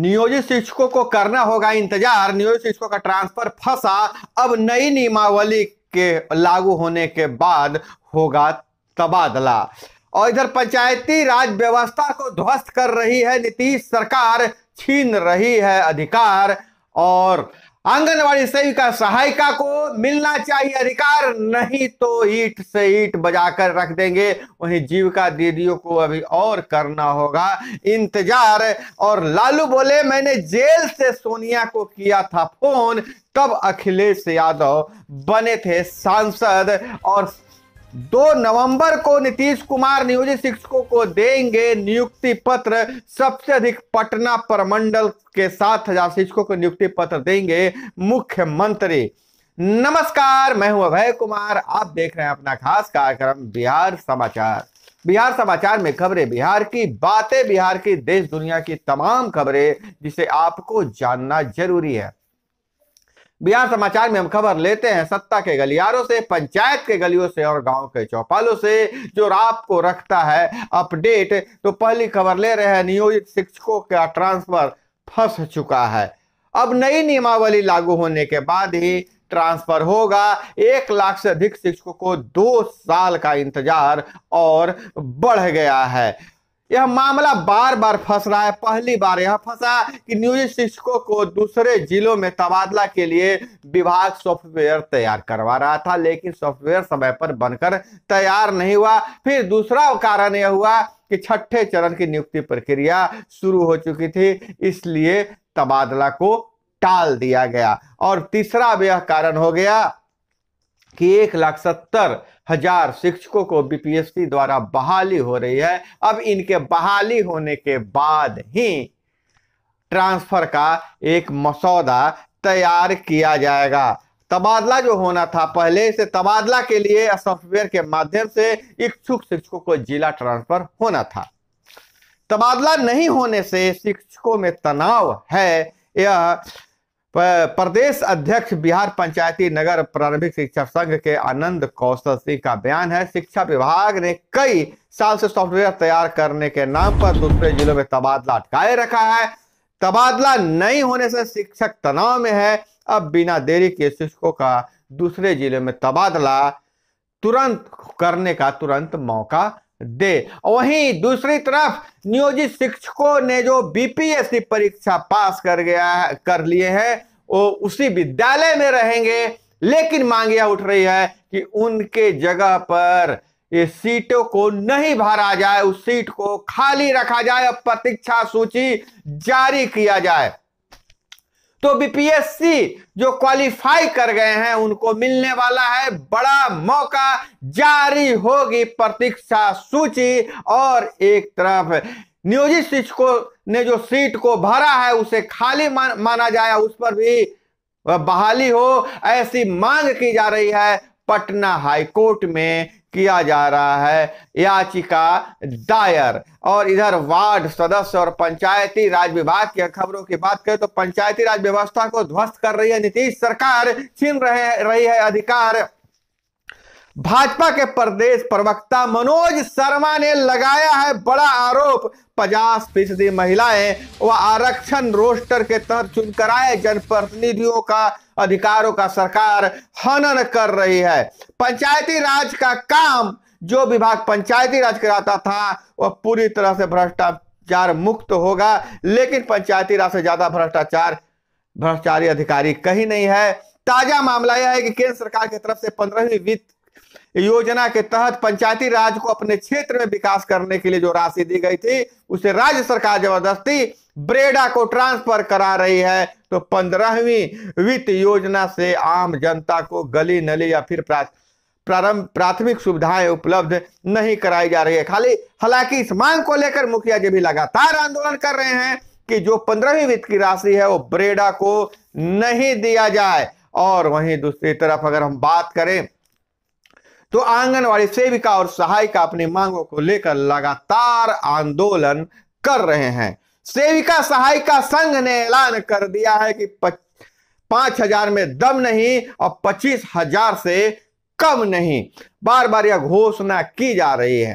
नियोजित शिक्षकों को करना होगा इंतजार नियोजित शिक्षकों का ट्रांसफर फंसा अब नई नियमावली के लागू होने के बाद होगा तबादला और इधर पंचायती राज व्यवस्था को ध्वस्त कर रही है नीतीश सरकार छीन रही है अधिकार और आंगनवाड़ी सेविका सहायिका को मिलना चाहिए अधिकार नहीं तो ईट से ईट बजाकर रख देंगे वहीं जीविका दीदियों को अभी और करना होगा इंतजार और लालू बोले मैंने जेल से सोनिया को किया था फोन तब अखिलेश यादव बने थे सांसद और दो नवंबर को नीतीश कुमार नियोजित शिक्षकों को देंगे नियुक्ति पत्र सबसे अधिक पटना प्रमंडल के सात हजार शिक्षकों को नियुक्ति पत्र देंगे मुख्यमंत्री नमस्कार मैं हूं अभय कुमार आप देख रहे हैं अपना खास कार्यक्रम बिहार समाचार बिहार समाचार में खबरें बिहार की बातें बिहार की देश दुनिया की तमाम खबरें जिसे आपको जानना जरूरी है बिहार समाचार में हम खबर लेते हैं सत्ता के गलियारों से पंचायत के गलियों से और गांव के चौपालों से जो को रखता है अपडेट तो पहली खबर ले रहे हैं नियोजित शिक्षकों का ट्रांसफर फंस चुका है अब नई नियमावली लागू होने के बाद ही ट्रांसफर होगा एक लाख से अधिक शिक्षकों को दो साल का इंतजार और बढ़ गया है यह मामला बार बार फंस रहा है पहली बार यह फंसा कि नियोजित शिक्षकों को दूसरे जिलों में तबादला के लिए विभाग सॉफ्टवेयर तैयार करवा रहा था लेकिन सॉफ्टवेयर समय पर बनकर तैयार नहीं हुआ फिर दूसरा कारण यह हुआ कि छठे चरण की नियुक्ति प्रक्रिया शुरू हो चुकी थी इसलिए तबादला को टाल दिया गया और तीसरा भी यह कारण हो गया कि एक लाख सत्तर हजार शिक्षकों को बीपीएससी द्वारा बहाली हो रही है अब इनके बहाली होने के बाद ही ट्रांसफर का एक मसौदा तैयार किया जाएगा तबादला जो होना था पहले से तबादला के लिए सॉफ्टवेयर के माध्यम से इच्छुक शिक्षकों को जिला ट्रांसफर होना था तबादला नहीं होने से शिक्षकों में तनाव है यह प्रदेश अध्यक्ष बिहार पंचायती नगर प्रारंभिक शिक्षक संघ के आनंद कौशल सिंह का बयान है शिक्षा विभाग ने कई साल से सॉफ्टवेयर तैयार करने के नाम पर दूसरे जिलों में तबादला अटकाए रखा है तबादला नहीं होने से शिक्षक तनाव में है अब बिना देरी के शिक्षकों का दूसरे जिले में तबादला तुरंत करने का तुरंत मौका दे वहीं दूसरी तरफ नियोजित शिक्षकों ने जो बीपीएससी परीक्षा पास कर गया कर लिए हैं वो उसी विद्यालय में रहेंगे लेकिन मांग यह उठ रही है कि उनके जगह पर ये सीटों को नहीं भरा जाए उस सीट को खाली रखा जाए और प्रतीक्षा सूची जारी किया जाए तो बीपीएससी जो क्वालिफाई कर गए हैं उनको मिलने वाला है बड़ा मौका जारी होगी प्रतीक्षा सूची और एक तरफ नियोजित शिक्षकों ने जो सीट को भरा है उसे खाली माना जाए उस पर भी बहाली हो ऐसी मांग की जा रही है पटना हाईकोर्ट में किया जा रहा है याचिका दायर और इधर वार्ड सदस्य और पंचायती राज विभाग की खबरों की बात करें तो पंचायती राज व्यवस्था को ध्वस्त कर रही है नीतीश सरकार छीन रहे रही है अधिकार भाजपा के प्रदेश प्रवक्ता मनोज शर्मा ने लगाया है बड़ा आरोप पचास फीसदी महिलाएं व आरक्षण रोस्टर के तहत चुनकर आए जनप्रतिनिधियों का अधिकारों का सरकार हनन कर रही है पंचायती राज का काम जो विभाग पंचायती राज कराता था वह पूरी तरह से भ्रष्टाचार मुक्त होगा लेकिन पंचायती राज से ज्यादा भ्रष्टाचार भ्रष्टाचारी अधिकारी कहीं नहीं है ताजा मामला यह है कि केंद्र सरकार की के तरफ से पंद्रहवीं वित्त योजना के तहत पंचायती राज को अपने क्षेत्र में विकास करने के लिए जो राशि दी गई थी उसे राज्य सरकार जबरदस्ती ब्रेडा को ट्रांसफर करा रही है तो पंद्रहवीं वित्त योजना से आम जनता को गली नली या फिर प्रारंभ प्राथमिक सुविधाएं उपलब्ध नहीं कराई जा रही है खाली हालांकि इस मांग को लेकर मुखिया जी भी लगातार आंदोलन कर रहे हैं कि जो पंद्रहवीं वित्त की राशि है वो ब्रेडा को नहीं दिया जाए और वहीं दूसरी तरफ अगर हम बात करें तो आंगनवाड़ी सेविका और सहायिका अपनी मांगों को लेकर लगातार आंदोलन कर रहे हैं सेविका सहायिका संघ ने ऐलान कर दिया है कि पांच हजार में दम नहीं और पच्चीस हजार से कम नहीं बार बार यह घोषणा की जा रही है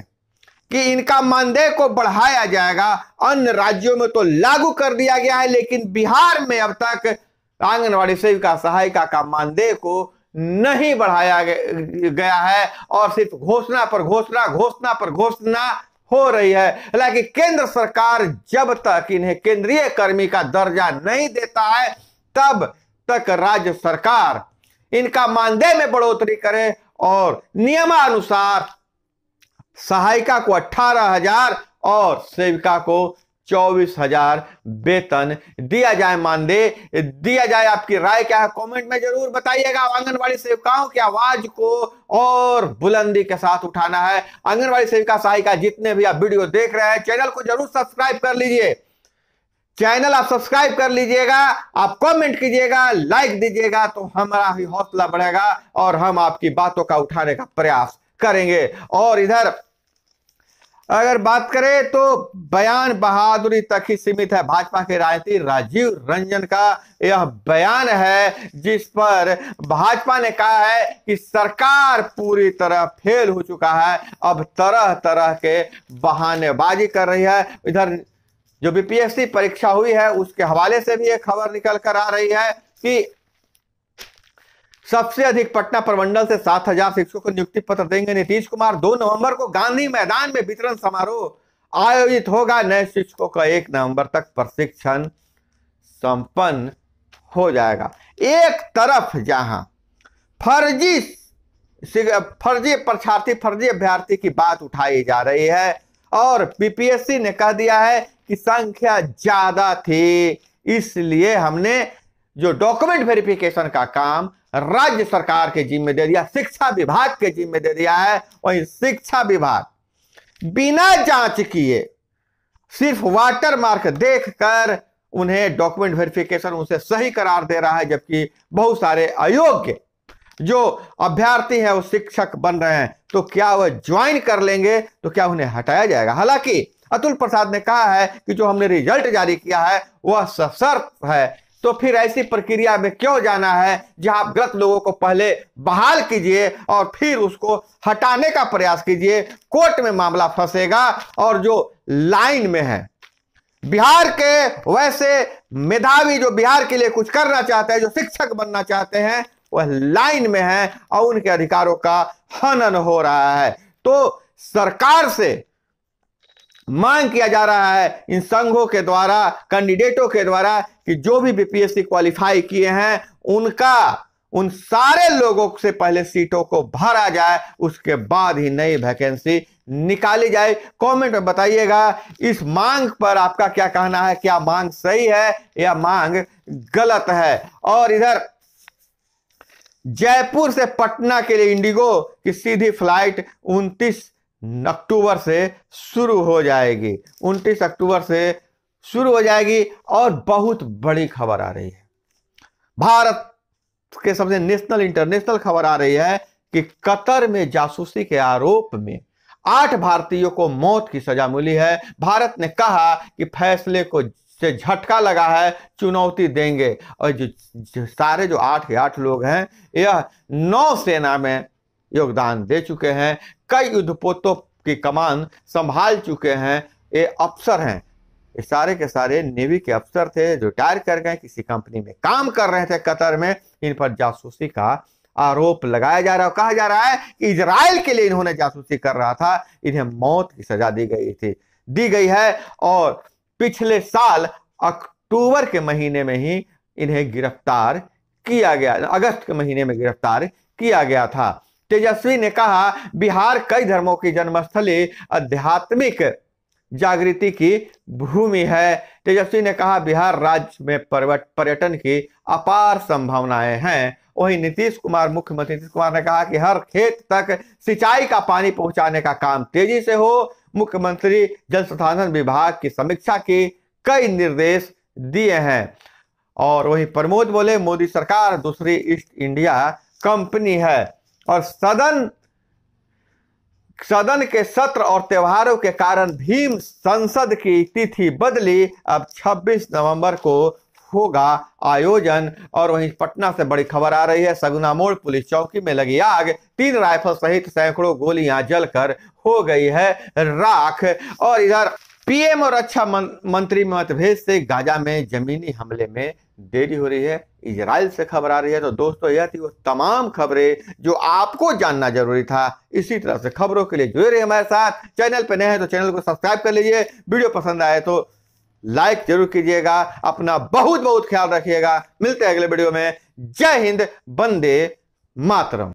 कि इनका मानदेय को बढ़ाया जाएगा अन्य राज्यों में तो लागू कर दिया गया है लेकिन बिहार में अब तक आंगनवाड़ी सेविका सहायिका का मानदेय को नहीं बढ़ाया गया है और सिर्फ घोषणा पर घोषणा घोषणा पर घोषणा हो रही है हालांकि केंद्र सरकार जब तक इन्हें केंद्रीय कर्मी का दर्जा नहीं देता है तब तक राज्य सरकार इनका मानदेय में बढ़ोतरी करे और नियमानुसार सहायिका को अठारह हजार और सेविका को चौबीस हजार वेतन दिया जाए मानदेय दिया जाए आपकी राय क्या है कमेंट में जरूर बताइएगा आंगनवाड़ी सेविकाओं की आवाज को और बुलंदी के साथ उठाना है आंगनवाड़ी सेविका सहायिका जितने भी आप वीडियो देख रहे हैं चैनल को जरूर सब्सक्राइब कर लीजिए चैनल आप सब्सक्राइब कर लीजिएगा आप कमेंट कीजिएगा लाइक दीजिएगा तो हमारा ही हौसला बढ़ेगा और हम आपकी बातों का उठाने का प्रयास करेंगे और इधर अगर बात करें तो बयान बहादुरी तक ही सीमित है भाजपा के राजनीति राजीव रंजन का यह बयान है जिस पर भाजपा ने कहा है कि सरकार पूरी तरह फेल हो चुका है अब तरह तरह के बहानेबाजी कर रही है इधर जो बीपीएससी परीक्षा हुई है उसके हवाले से भी एक खबर निकल कर आ रही है कि सबसे अधिक पटना प्रमंडल से सात हजार शिक्षकों को नियुक्ति पत्र देंगे नीतीश कुमार दो नवंबर को गांधी मैदान में वितरण समारोह आयोजित होगा नए शिक्षकों का एक नवंबर तक प्रशिक्षण संपन्न हो जाएगा एक तरफ जहां फर्जी फर्जी परीक्षार्थी फर्जी अभ्यर्थी की बात उठाई जा रही है और पीपीएससी ने कह दिया है कि संख्या ज्यादा थी इसलिए हमने जो डॉक्यूमेंट वेरिफिकेशन का काम राज्य सरकार के जिम्मे दे दिया शिक्षा विभाग के जिम्मे दे दिया है वही शिक्षा विभाग बिना जांच किए सिर्फ वाटर मार्क देख कर उन्हें डॉक्यूमेंट वेरिफिकेशन उनसे सही करार दे रहा है जबकि बहुत सारे अयोग्य जो अभ्यर्थी है वो शिक्षक बन रहे हैं तो क्या वह ज्वाइन कर लेंगे तो क्या उन्हें हटाया जाएगा हालांकि अतुल प्रसाद ने कहा है कि जो हमने रिजल्ट जारी किया है वह सशर्त है तो फिर ऐसी प्रक्रिया में क्यों जाना है जहां आप गलत लोगों को पहले बहाल कीजिए और फिर उसको हटाने का प्रयास कीजिए कोर्ट में मामला फंसेगा और जो लाइन में है बिहार के वैसे मेधावी जो बिहार के लिए कुछ करना चाहते हैं जो शिक्षक बनना चाहते हैं वह लाइन में है और उनके अधिकारों का हनन हो रहा है तो सरकार से मांग किया जा रहा है इन संघों के द्वारा कैंडिडेटों के द्वारा कि जो भी बीपीएससी क्वालिफाई किए हैं उनका उन सारे लोगों से पहले सीटों को भरा जाए उसके बाद ही नई वैकेंसी निकाली जाए कमेंट में बताइएगा इस मांग पर आपका क्या कहना है क्या मांग सही है या मांग गलत है और इधर जयपुर से पटना के लिए इंडिगो की सीधी फ्लाइट अक्टूबर से शुरू हो जाएगी उनतीस अक्टूबर से शुरू हो जाएगी और बहुत बड़ी खबर आ रही है भारत के सबसे नेशनल इंटरनेशनल खबर आ रही है कि कतर में जासूसी के आरोप में आठ भारतीयों को मौत की सजा मिली है भारत ने कहा कि फैसले को से झटका लगा है चुनौती देंगे और जो, जो सारे जो आठ के आठ लोग हैं यह नौ सेना में योगदान दे चुके हैं कई युद्धपोतों की कमान संभाल चुके हैं ये अफसर हैं ये सारे के सारे नेवी के अफसर थे जो रिटायर कर गए किसी कंपनी में काम कर रहे थे कतर में इन पर जासूसी का आरोप लगाया जा रहा है कहा जा रहा है कि इसराइल के लिए इन्होंने जासूसी कर रहा था इन्हें मौत की सजा दी गई थी दी गई है और पिछले साल अक्टूबर के महीने में ही इन्हें गिरफ्तार किया गया अगस्त के महीने में गिरफ्तार किया गया था तेजस्वी ने कहा बिहार कई धर्मों की जन्मस्थली आध्यात्मिक जागृति की भूमि है तेजस्वी ने कहा बिहार राज्य में पर्यटन की अपार संभावनाएं हैं वहीं नीतीश कुमार मुख्यमंत्री नीतीश कुमार ने कहा कि हर खेत तक सिंचाई का पानी पहुंचाने का काम तेजी से हो मुख्यमंत्री जल संसाधन विभाग की समीक्षा के कई निर्देश दिए हैं और वहीं प्रमोद बोले मोदी सरकार दूसरी ईस्ट इंडिया कंपनी है और सदन सदन के सत्र और त्योहारों के कारण भीम संसद की तिथि बदली अब 26 नवंबर को होगा आयोजन और वहीं पटना से बड़ी खबर आ रही है सगुना मोड़ पुलिस चौकी में लगी आग तीन राइफल सहित सैकड़ों गोलियां जलकर हो गई है राख और इधर पीएम और रक्षा मंत्री मतभेद से गाजा में जमीनी हमले में देरी हो रही है इसराइल से खबर आ रही है तो दोस्तों यह थी वो तमाम खबरें जो आपको जानना जरूरी था इसी तरह से खबरों के लिए जुड़े रहिए हमारे साथ चैनल पर नए हैं तो चैनल को सब्सक्राइब कर लीजिए वीडियो पसंद आए तो लाइक जरूर कीजिएगा अपना बहुत बहुत ख्याल रखिएगा मिलते हैं अगले वीडियो में जय हिंद बंदे मातरम